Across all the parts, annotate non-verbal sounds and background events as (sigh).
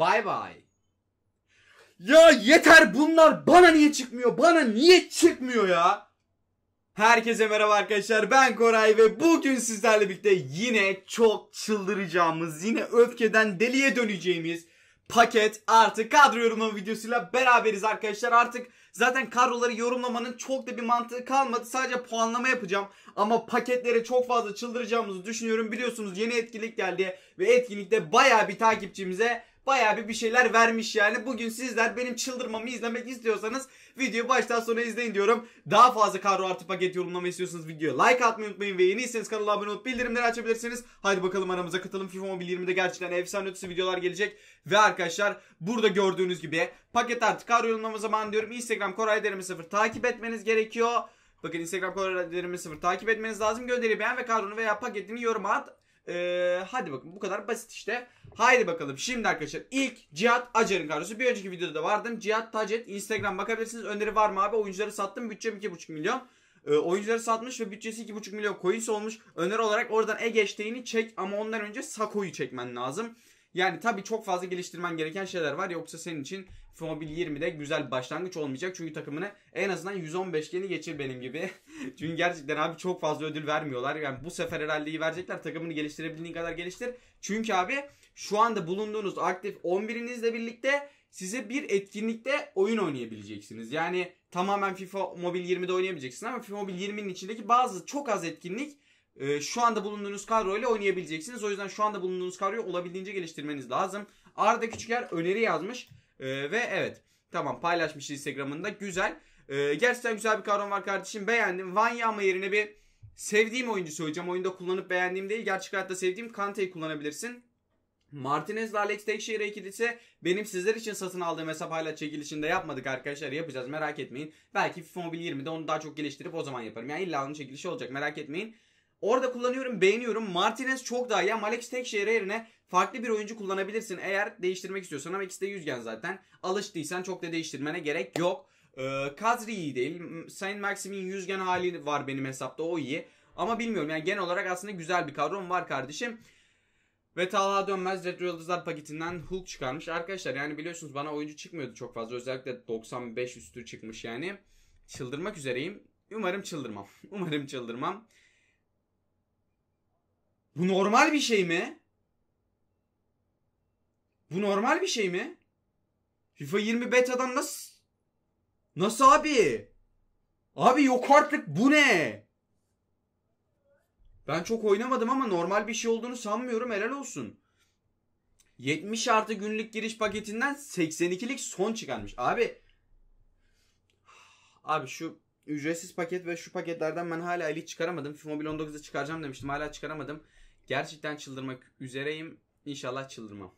Bay bay. Ya yeter bunlar bana niye çıkmıyor? Bana niye çıkmıyor ya? Herkese merhaba arkadaşlar ben Koray ve bugün sizlerle birlikte yine çok çıldıracağımız, yine öfkeden deliye döneceğimiz paket artık kadro yorumlama videosuyla beraberiz arkadaşlar. Artık zaten kadroları yorumlamanın çok da bir mantığı kalmadı. Sadece puanlama yapacağım. Ama paketlere çok fazla çıldıracağımızı düşünüyorum. Biliyorsunuz yeni etkinlik geldi ve etkinlikte baya bir takipçimize Bayağı bir bir şeyler vermiş yani. Bugün sizler benim çıldırmamı izlemek istiyorsanız videoyu baştan sona izleyin diyorum. Daha fazla kadro artı paket yorumlama istiyorsanız videoya like atmayı unutmayın ve yeniyseniz kanala abone olup bildirimleri açabilirsiniz. hadi bakalım aramıza katılın. FIFA Mobile 20'de gerçekten efsane ötesi videolar gelecek. Ve arkadaşlar burada gördüğünüz gibi paket artı kadro yorumlama zamanı diyorum. Instagram Koray Derimi 0 takip etmeniz gerekiyor. Bakın Instagram Koray Derimi 0 takip etmeniz lazım. Gönderi beğen ve kadronu veya paketini yoruma at. Ee, hadi bakın bu kadar basit işte. Haydi bakalım şimdi arkadaşlar ilk Cihat Acer'in kadrosu. Bir önceki videoda da vardım. Cihat Tacet Instagram bakabilirsiniz. Öneri var mı abi? Oyuncuları sattım. Bütçem 2,5 milyon. E, oyuncuları satmış ve bütçesi 2,5 milyon coins olmuş. Öneri olarak oradan e geçtiğini çek ama ondan önce Sako'yu çekmen lazım. Yani tabi çok fazla geliştirmen gereken şeyler var yoksa senin için Fomobil 20'de güzel başlangıç olmayacak. Çünkü takımını en azından 115 geni geçir benim gibi. (laughs) çünkü gerçekten abi çok fazla ödül vermiyorlar. Yani bu sefer herhalde iyi verecekler. Takımını geliştirebildiğin kadar geliştir. Çünkü abi şu anda bulunduğunuz aktif 11'inizle birlikte size bir etkinlikte oyun oynayabileceksiniz. Yani tamamen FIFA Mobil 20'de oynayabileceksiniz ama FIFA Mobil 20'nin içindeki bazı çok az etkinlik e, şu anda bulunduğunuz ile oynayabileceksiniz. O yüzden şu anda bulunduğunuz kadroyu olabildiğince geliştirmeniz lazım. Arda Küçüker öneri yazmış. E, ve evet tamam paylaşmış Instagram'ında güzel. E, gerçekten güzel bir kadron var kardeşim beğendim. Vanyama yerine bir sevdiğim oyuncu söyleyeceğim. Oyunda kullanıp beğendiğim değil gerçek hayatta sevdiğim Kante'yi kullanabilirsin. Martinez ile Alex Tekşehir ikilisi benim sizler için satın aldığım hesap hala çekilişinde yapmadık arkadaşlar. Yapacağız merak etmeyin. Belki FIFA Mobile 20'de onu daha çok geliştirip o zaman yaparım. Yani illa onun çekilişi olacak merak etmeyin. Orada kullanıyorum, beğeniyorum. Martinez çok daha iyi ama Alex Tekşehir yerine farklı bir oyuncu kullanabilirsin eğer değiştirmek istiyorsan ama ikisi de yüzgen zaten. Alıştıysan çok da değiştirmene gerek yok. Ee, Kadri iyi değil. Saint Maxim'in yüzgen hali var benim hesapta o iyi. Ama bilmiyorum yani genel olarak aslında güzel bir kadron var kardeşim. Ve Talha Dönmez Retro Yıldızlar paketinden Hulk çıkarmış. Arkadaşlar yani biliyorsunuz bana oyuncu çıkmıyordu çok fazla. Özellikle 95 üstü çıkmış yani. Çıldırmak üzereyim. Umarım çıldırmam. (laughs) Umarım çıldırmam. Bu normal bir şey mi? Bu normal bir şey mi? FIFA 20 beta'dan nasıl? Nasıl abi? Abi yok artık bu ne? Ben çok oynamadım ama normal bir şey olduğunu sanmıyorum helal olsun. 70 artı günlük giriş paketinden 82'lik son çıkarmış. Abi Abi şu ücretsiz paket ve şu paketlerden ben hala elite çıkaramadım. FIFA Mobile 19'da çıkaracağım demiştim. Hala çıkaramadım. Gerçekten çıldırmak üzereyim. İnşallah çıldırmam.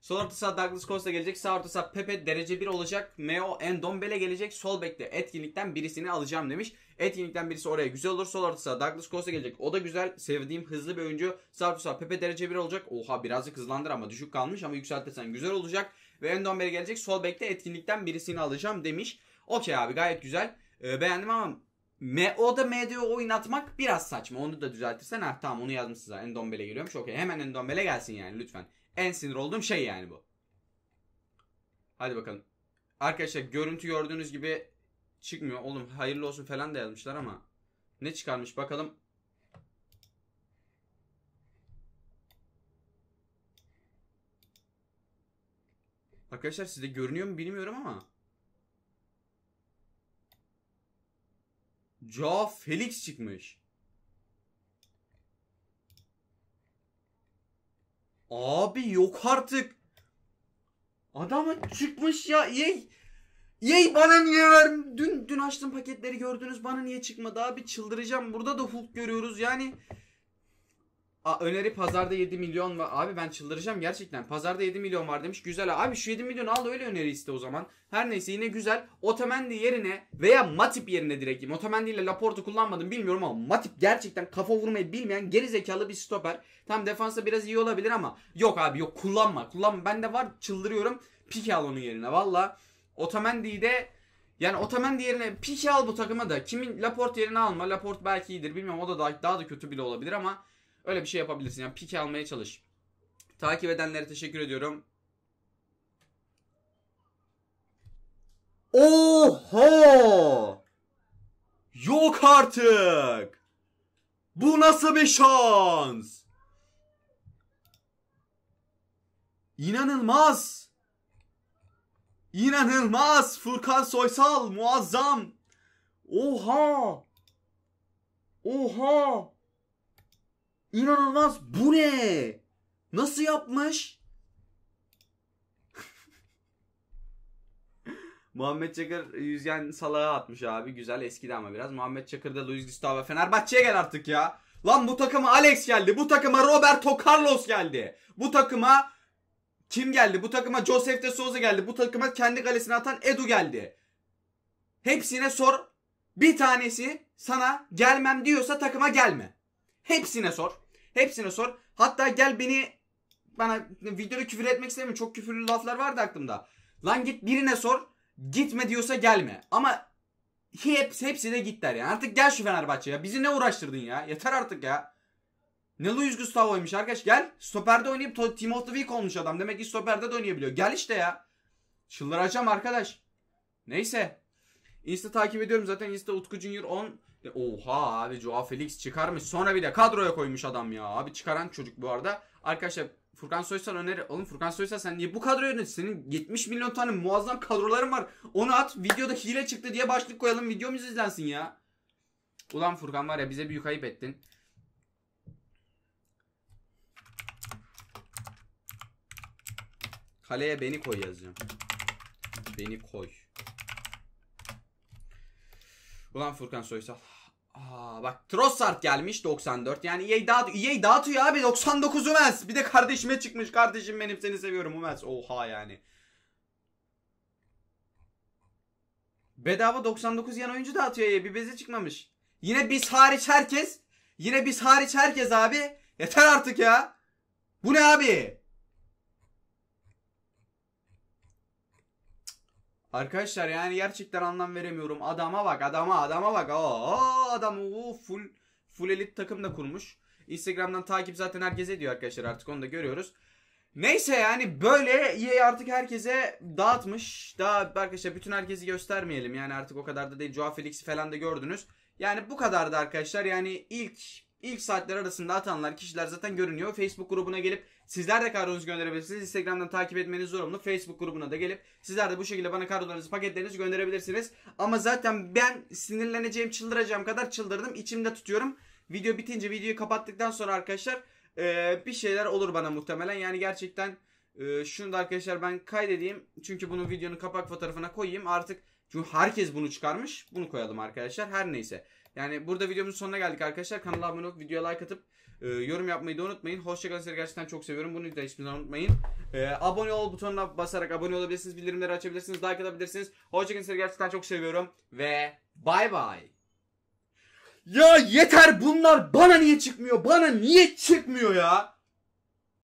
Sol orta saha Douglas Costa gelecek. Sağ orta saha Pepe derece 1 olacak. Meo Endombele gelecek. Sol bekte etkinlikten birisini alacağım demiş. Etkinlikten birisi oraya güzel olur. Sol orta saha Douglas Costa gelecek. O da güzel. Sevdiğim hızlı bir oyuncu. Sağ orta saha Pepe derece 1 olacak. Oha birazcık hızlandır ama düşük kalmış ama yükseltirsen güzel olacak. Ve Endombele gelecek. Sol bekte etkinlikten birisini alacağım demiş. Okey abi gayet güzel. E, beğendim ama M, o da medya oynatmak biraz saçma. Onu da düzeltirsen ha ah, tamam onu yazmışsın zaten. Endombele geliyormuş. Okey hemen Endombele gelsin yani lütfen. En sinir olduğum şey yani bu. Hadi bakalım. Arkadaşlar görüntü gördüğünüz gibi çıkmıyor. Oğlum hayırlı olsun falan da yazmışlar ama. Ne çıkarmış bakalım. Arkadaşlar sizde görünüyor mu bilmiyorum ama. Joao Felix çıkmış. Abi yok artık. Adamı çıkmış ya. Yey. Yey bana niye ver? Dün dün açtım paketleri gördünüz. Bana niye çıkmadı abi? Çıldıracağım. Burada da Hulk görüyoruz. Yani A, öneri pazarda 7 milyon var. Abi ben çıldıracağım gerçekten. Pazarda 7 milyon var demiş. Güzel abi şu 7 milyon al da öyle öneri iste o zaman. Her neyse yine güzel. Otamendi yerine veya Matip yerine direkt. Otamendi ile Laporte kullanmadım bilmiyorum ama Matip gerçekten kafa vurmayı bilmeyen geri zekalı bir stoper. Tam defansa biraz iyi olabilir ama yok abi yok kullanma. Kullanma. ben de var çıldırıyorum. Pike al onun yerine valla. Otamendi'yi de yani Otamendi yerine Pike al bu takıma da. Kimin Laporte yerine alma. Laporte belki iyidir bilmiyorum o da daha, daha da kötü bile olabilir ama Öyle bir şey yapabilirsin. Yani pike almaya çalış. Takip edenlere teşekkür ediyorum. Oho! Yok artık! Bu nasıl bir şans? İnanılmaz! İnanılmaz! Furkan Soysal muazzam! Oha! Oha! İnanılmaz. Bu ne? Nasıl yapmış? (laughs) Muhammed Çakır yüzgen salağa atmış abi. Güzel eskidi ama biraz. Muhammed Çakır da Luis Gustavo Fenerbahçe'ye gel artık ya. Lan bu takıma Alex geldi. Bu takıma Roberto Carlos geldi. Bu takıma kim geldi? Bu takıma Josef de Souza geldi. Bu takıma kendi kalesine atan Edu geldi. Hepsine sor. Bir tanesi sana gelmem diyorsa takıma gelme. Hepsine sor. Hepsini sor. Hatta gel beni bana videoda küfür etmek istemiyorum. Çok küfürlü laflar vardı aklımda. Lan git birine sor. Gitme diyorsa gelme. Ama hep, hepsi de git der yani. Artık gel şu Fenerbahçe ya. Bizi ne uğraştırdın ya? Yeter artık ya. Ne Luis Gustavo'ymuş arkadaş. Gel. Stoper'de oynayıp Team of the Week olmuş adam. Demek ki stoperde de oynayabiliyor. Gel işte ya. Çıldıracağım arkadaş. Neyse. Insta takip ediyorum zaten Insta Utku Junior 10. E, oha abi Joao Felix çıkarmış. Sonra bir de kadroya koymuş adam ya. Abi çıkaran çocuk bu arada. Arkadaşlar Furkan Soysal öneri. Oğlum Furkan Soysal sen niye bu kadroyu yönet? Senin 70 milyon tane muazzam kadroların var. Onu at videoda hile çıktı diye başlık koyalım. Videomuz izlensin ya. Ulan Furkan var ya bize büyük ayıp ettin. Kaleye beni koy yazıyorum Beni koy. Ulan Furkan Soysal. Aa, bak Trossard gelmiş 94. Yani EA, dağıt EA dağıtıyor abi 99 Umez. Bir de kardeşime çıkmış. Kardeşim benim seni seviyorum Umez. Oha yani. Bedava 99 yan oyuncu dağıtıyor EA. Bir bezi çıkmamış. Yine biz hariç herkes. Yine biz hariç herkes abi. Yeter artık ya. Bu ne abi? Arkadaşlar yani gerçekten anlam veremiyorum. Adama bak adama adama bak. Aa, adam o full full elit takım da kurmuş. Instagram'dan takip zaten herkese diyor arkadaşlar artık onu da görüyoruz. Neyse yani böyle EA artık herkese dağıtmış. Daha arkadaşlar bütün herkesi göstermeyelim. Yani artık o kadar da değil. Joao Felix'i falan da gördünüz. Yani bu kadardı arkadaşlar. Yani ilk İlk saatler arasında atanlar kişiler zaten görünüyor. Facebook grubuna gelip sizler de kadronuzu gönderebilirsiniz. Instagram'dan takip etmeniz zorunlu. Facebook grubuna da gelip sizler de bu şekilde bana kadrolarınızı paketlerinizi gönderebilirsiniz. Ama zaten ben sinirleneceğim çıldıracağım kadar çıldırdım. İçimde tutuyorum. Video bitince videoyu kapattıktan sonra arkadaşlar ee, bir şeyler olur bana muhtemelen. Yani gerçekten ee, şunu da arkadaşlar ben kaydedeyim. Çünkü bunu videonun kapak fotoğrafına koyayım. Artık çünkü herkes bunu çıkarmış. Bunu koyalım arkadaşlar. Her neyse. Yani burada videomuzun sonuna geldik arkadaşlar. Kanala abone olup videoya like atıp e, yorum yapmayı da unutmayın. Hoşçakalın sizleri gerçekten çok seviyorum. Bunu da hiçbir zaman unutmayın. E, abone ol butonuna basarak abone olabilirsiniz. Bildirimleri açabilirsiniz. Like atabilirsiniz. Hoşçakalın sizleri gerçekten çok seviyorum. Ve bay bay. Ya yeter bunlar bana niye çıkmıyor? Bana niye çıkmıyor ya?